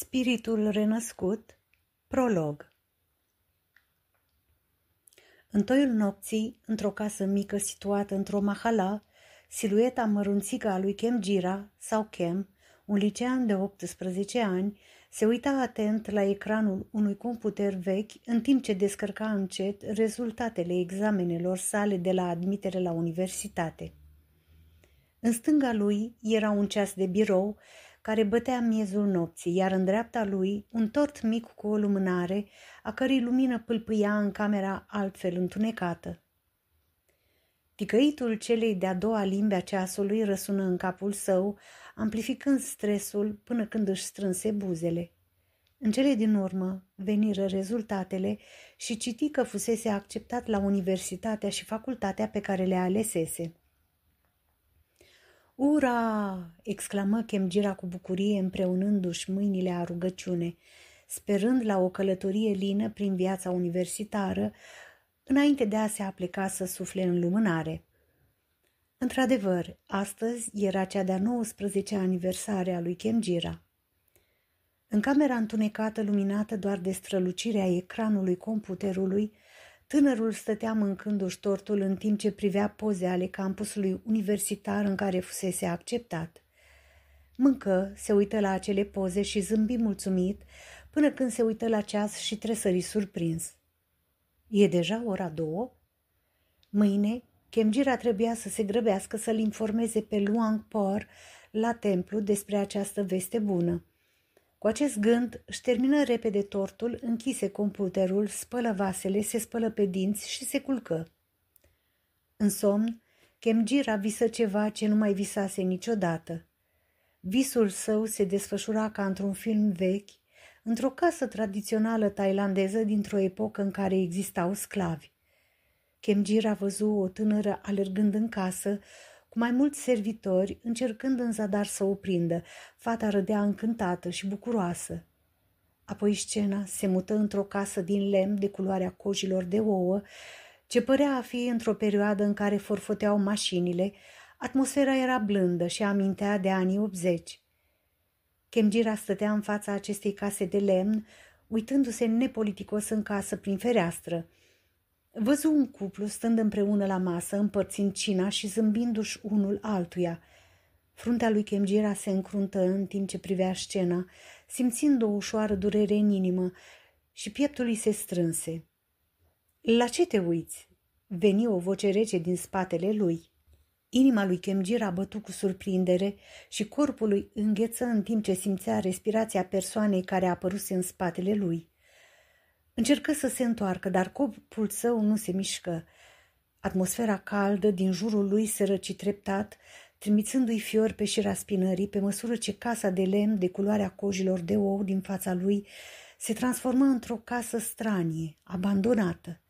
Spiritul renăscut, prolog În toiul nopții, într-o casă mică situată într-o mahala, silueta mărunțică a lui Kem Gira sau Kem, un licean de 18 ani, se uita atent la ecranul unui computer vechi în timp ce descărca încet rezultatele examenelor sale de la admitere la universitate. În stânga lui era un ceas de birou care bătea miezul nopții, iar în dreapta lui un tort mic cu o lumânare, a cărei lumină pâlpâia în camera altfel întunecată. Ticăitul celei de-a doua limbe a ceasului răsună în capul său, amplificând stresul până când își strânse buzele. În cele din urmă veniră rezultatele și citi că fusese acceptat la universitatea și facultatea pe care le alesese. Ura!" exclamă Chemgira cu bucurie împreunându-și mâinile a rugăciune, sperând la o călătorie lină prin viața universitară, înainte de a se apleca să sufle în lumânare. Într-adevăr, astăzi era cea de-a 19-a aniversare a lui Chemgira. În camera întunecată, luminată doar de strălucirea ecranului computerului, Tânărul stătea mâncându-și tortul în timp ce privea poze ale campusului universitar în care fusese acceptat. Mâncă, se uită la acele poze și zâmbi mulțumit până când se uită la ceas și tresări surprins. E deja ora două? Mâine, Chemgira trebuia să se grăbească să-l informeze pe Luang Por la templu despre această veste bună. Cu acest gând, își termină repede tortul, închise computerul, spălă vasele, se spălă pe dinți și se culcă. În somn, Chemgira visă ceva ce nu mai visase niciodată. Visul său se desfășura ca într-un film vechi, într-o casă tradițională tailandeză dintr-o epocă în care existau sclavi. Chemgira văzu o tânără alergând în casă, cu mai mulți servitori, încercând în zadar să o prindă. Fata rădea încântată și bucuroasă. Apoi scena se mută într-o casă din lemn de culoarea cojilor de ouă, ce părea a fi într-o perioadă în care forfoteau mașinile, atmosfera era blândă și amintea de anii 80. Chemgira stătea în fața acestei case de lemn, uitându-se nepoliticos în casă prin fereastră – Văzu un cuplu stând împreună la masă, împărțind cina și zâmbindu-și unul altuia. Fruntea lui Chemgira se încruntă în timp ce privea scena, simțind o ușoară durere în inimă și pieptul îi se strânse. La ce te uiți?" Veni o voce rece din spatele lui. Inima lui Chemgira bătu cu surprindere și corpul lui îngheță în timp ce simțea respirația persoanei care a apăruse în spatele lui. Încercă să se întoarcă, dar corpul său nu se mișcă. Atmosfera caldă din jurul lui se răci treptat, trimițându-i fiori pe șira spinării, pe măsură ce casa de lemn de culoarea cojilor de ou din fața lui se transformă într-o casă stranie, abandonată.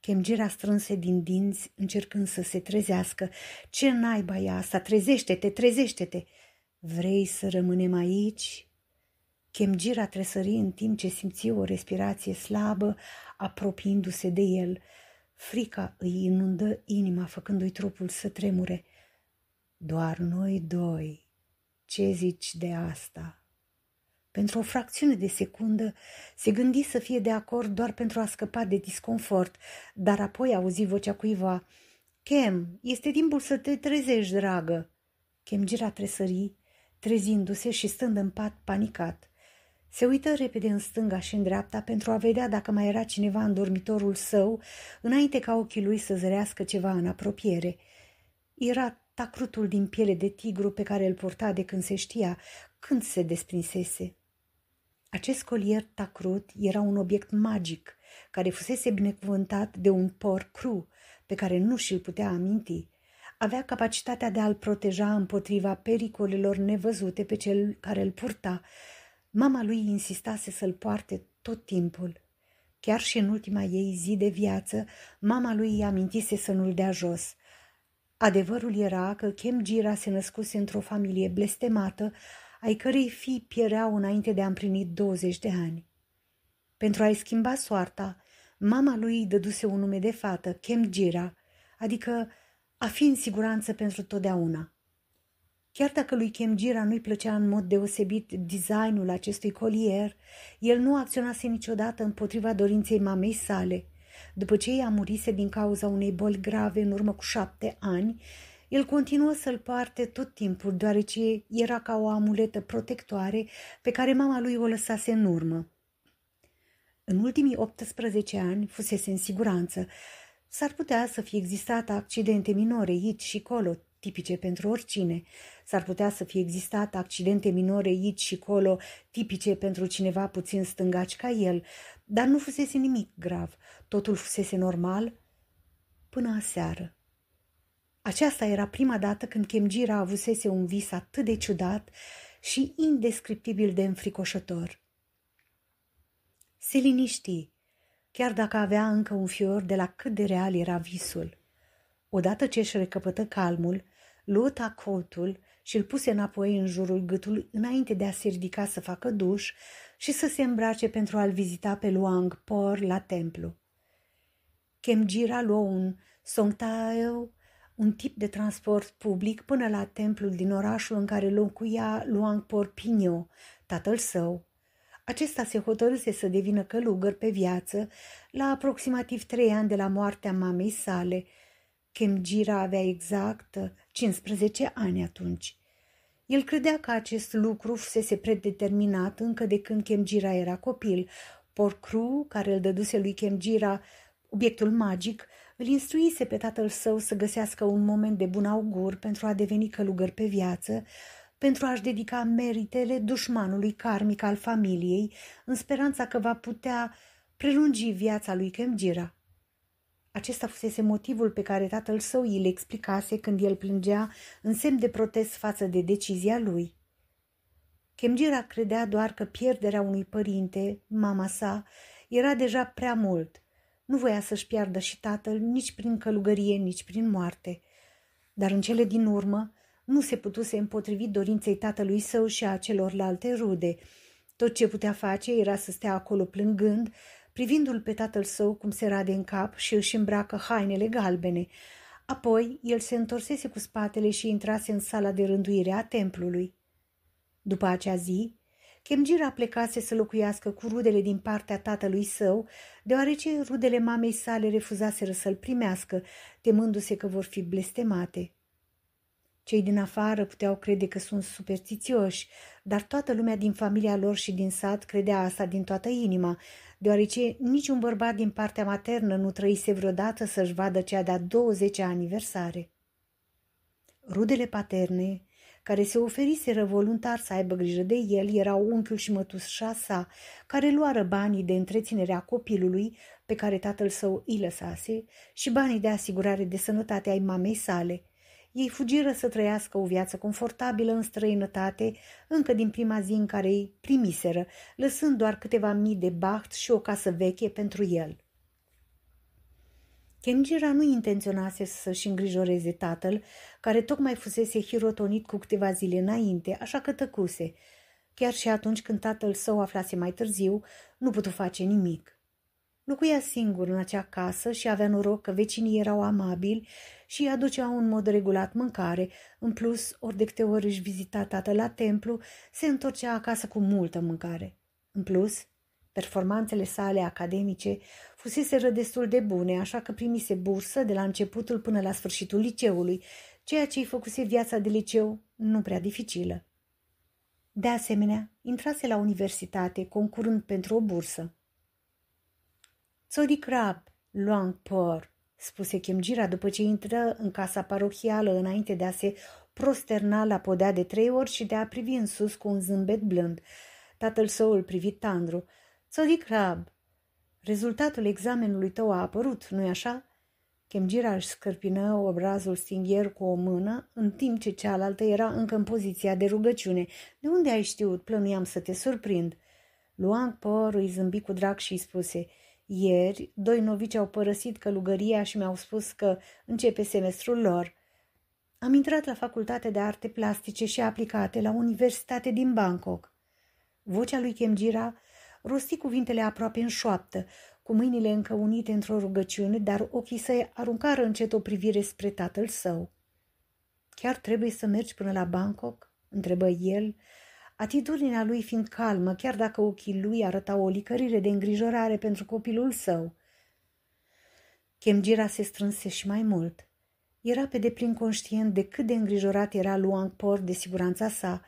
Chemgerea strânse din dinți, încercând să se trezească. Ce naiba e asta? Trezește-te, trezește-te! Vrei să rămânem aici? Chemgira tresări în timp ce simți o respirație slabă, apropiindu-se de el. Frica îi inundă inima, făcându-i trupul să tremure. Doar noi doi. Ce zici de asta? Pentru o fracțiune de secundă se gândi să fie de acord doar pentru a scăpa de disconfort, dar apoi auzi vocea cuiva. Chem, este timpul să te trezești, dragă. Chemgira tresări, trezindu-se și stând în pat panicat. Se uită repede în stânga și în dreapta pentru a vedea dacă mai era cineva în dormitorul său, înainte ca ochii lui să zărească ceva în apropiere. Era tacrutul din piele de tigru pe care îl purta de când se știa, când se desprinsese. Acest colier tacrut era un obiect magic, care fusese binecuvântat de un por cru, pe care nu și-l putea aminti. Avea capacitatea de a-l proteja împotriva pericolelor nevăzute pe cel care îl purta, Mama lui insistase să-l poarte tot timpul. Chiar și în ultima ei zi de viață, mama lui îi amintise să nu-l dea jos. Adevărul era că Chem Gira se născuse într-o familie blestemată, ai cărei fii piereau înainte de a împlini 20 de ani. Pentru a-i schimba soarta, mama lui îi dăduse un nume de fată, Chem Gira, adică a fi în siguranță pentru totdeauna – Chiar dacă lui Chemgira nu-i plăcea în mod deosebit designul acestui colier, el nu acționase niciodată împotriva dorinței mamei sale. După ce ea murise din cauza unei boli grave în urmă cu șapte ani, el continuă să-l parte tot timpul, deoarece era ca o amuletă protectoare pe care mama lui o lăsase în urmă. În ultimii 18 ani fusese în siguranță. S-ar putea să fie existat accidente minore aici și colo, tipice pentru oricine. S-ar putea să fie existat accidente minore aici și colo, tipice pentru cineva puțin stângaci ca el, dar nu fusese nimic grav. Totul fusese normal până aseară. Aceasta era prima dată când Chemgira avusese un vis atât de ciudat și indescriptibil de înfricoșător. Se liniști, chiar dacă avea încă un fior de la cât de real era visul. Odată ce își recăpătă calmul, luă tacotul și îl puse înapoi în jurul gâtului înainte de a se ridica să facă duș și să se îmbrace pentru a-l vizita pe Luang Por la templu. Chemgira luă un songtaeu, un tip de transport public până la templul din orașul în care locuia Luang Por Pinyo, tatăl său. Acesta se hotărâse să devină călugăr pe viață la aproximativ trei ani de la moartea mamei sale – Chemgira avea exact 15 uh, ani atunci. El credea că acest lucru fusese predeterminat încă de când Chemgira era copil. Porcru, care îl dăduse lui Chemgira obiectul magic, îl instruise pe tatăl său să găsească un moment de bun augur pentru a deveni călugăr pe viață, pentru a-și dedica meritele dușmanului karmic al familiei, în speranța că va putea prelungi viața lui Chemgira. Acesta fusese motivul pe care tatăl său îi le explicase când el plângea în semn de protest față de decizia lui. Chemgira credea doar că pierderea unui părinte, mama sa, era deja prea mult. Nu voia să-și piardă și tatăl nici prin călugărie, nici prin moarte. Dar în cele din urmă nu se putuse împotrivi dorinței tatălui său și a celorlalte rude. Tot ce putea face era să stea acolo plângând, privindu-l pe tatăl său cum se rade în cap și își îmbracă hainele galbene. Apoi el se întorsese cu spatele și intrase în sala de rânduire a templului. După acea zi, Chemgira plecase să locuiască cu rudele din partea tatălui său, deoarece rudele mamei sale refuzaseră să-l primească, temându-se că vor fi blestemate. Cei din afară puteau crede că sunt superstițioși, dar toată lumea din familia lor și din sat credea asta din toată inima, deoarece niciun bărbat din partea maternă nu trăise vreodată să-și vadă cea de-a 20 aniversare. Rudele paterne, care se oferiseră voluntar să aibă grijă de el, erau unchiul și mătușa sa, care luară banii de întreținere a copilului pe care tatăl său îi lăsase și banii de asigurare de sănătate ai mamei sale – ei fugiră să trăiască o viață confortabilă în străinătate încă din prima zi în care îi primiseră, lăsând doar câteva mii de baht și o casă veche pentru el. Kenjira nu intenționase să-și îngrijoreze tatăl, care tocmai fusese hirotonit cu câteva zile înainte, așa că tăcuse. Chiar și atunci când tatăl său aflase mai târziu, nu putu face nimic. Locuia singur în acea casă și avea noroc că vecinii erau amabili și îi aduceau în mod regulat mâncare. În plus, ori de câte ori își vizita tată la templu, se întorcea acasă cu multă mâncare. În plus, performanțele sale academice fuseseră destul de bune, așa că primise bursă de la începutul până la sfârșitul liceului, ceea ce îi făcuse viața de liceu nu prea dificilă. De asemenea, intrase la universitate concurând pentru o bursă. Sorry crab, luang por, spuse Chemgira după ce intră în casa parohială înainte de a se prosterna la podea de trei ori și de a privi în sus cu un zâmbet blând. Tatăl său îl privi tandru. Țori crab, rezultatul examenului tău a apărut, nu-i așa? Chemgira își scârpină obrazul stingher cu o mână, în timp ce cealaltă era încă în poziția de rugăciune. De unde ai știut? Plănuiam să te surprind. Luang Por îi zâmbi cu drag și îi spuse – ieri, doi novici au părăsit călugăria și mi-au spus că începe semestrul lor. Am intrat la Facultate de Arte Plastice și Aplicate la Universitate din Bangkok. Vocea lui Chemgira rosti cuvintele aproape în șoaptă, cu mâinile încă unite într-o rugăciune, dar ochii săi aruncară încet o privire spre tatăl său. Chiar trebuie să mergi până la Bangkok?" întrebă el, atitudinea lui fiind calmă, chiar dacă ochii lui arătau o licărire de îngrijorare pentru copilul său. Chemgira se strânse și mai mult. Era pe deplin conștient de cât de îngrijorat era Luang Por de siguranța sa.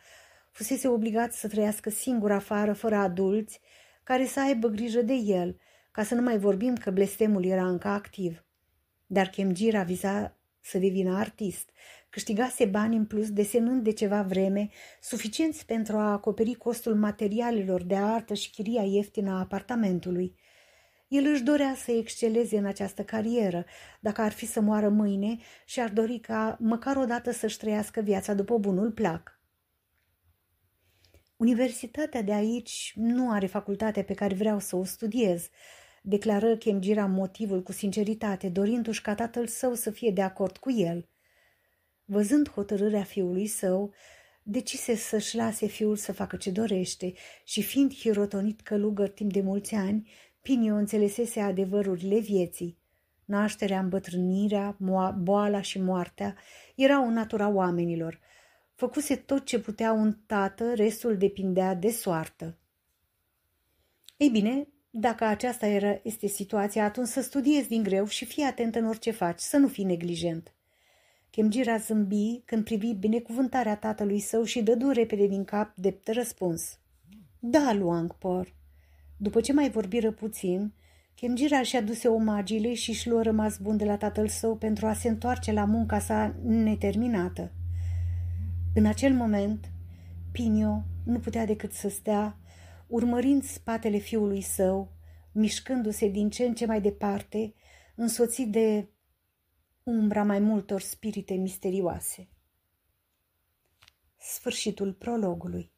Fusese obligat să trăiască singur afară, fără adulți, care să aibă grijă de el, ca să nu mai vorbim că blestemul era încă activ. Dar Chemgira viza să devină artist, câștigase bani în plus desenând de ceva vreme, suficienți pentru a acoperi costul materialelor de artă și chiria ieftină a apartamentului. El își dorea să exceleze în această carieră, dacă ar fi să moară mâine și ar dori ca măcar odată să-și trăiască viața după bunul plac. Universitatea de aici nu are facultatea pe care vreau să o studiez, declară Chemgira motivul cu sinceritate, dorindu-și ca tatăl său să fie de acord cu el – văzând hotărârea fiului său, decise să-și lase fiul să facă ce dorește și fiind hirotonit călugăr timp de mulți ani, Pinio înțelesese adevărurile vieții. Nașterea, îmbătrânirea, boala și moartea erau în natura oamenilor. Făcuse tot ce putea un tată, restul depindea de soartă. Ei bine, dacă aceasta era, este situația, atunci să studiezi din greu și fii atent în orice faci, să nu fii neglijent. Chemgira zâmbi când privi binecuvântarea tatălui său și dădu repede din cap drept răspuns. Da, Luangpor. După ce mai vorbiră puțin, Chemgira și-a duse omagile și și lua rămas bun de la tatăl său pentru a se întoarce la munca sa neterminată. În acel moment, Pinio nu putea decât să stea, urmărind spatele fiului său, mișcându-se din ce în ce mai departe, însoțit de umbra mai multor spirite misterioase. Sfârșitul prologului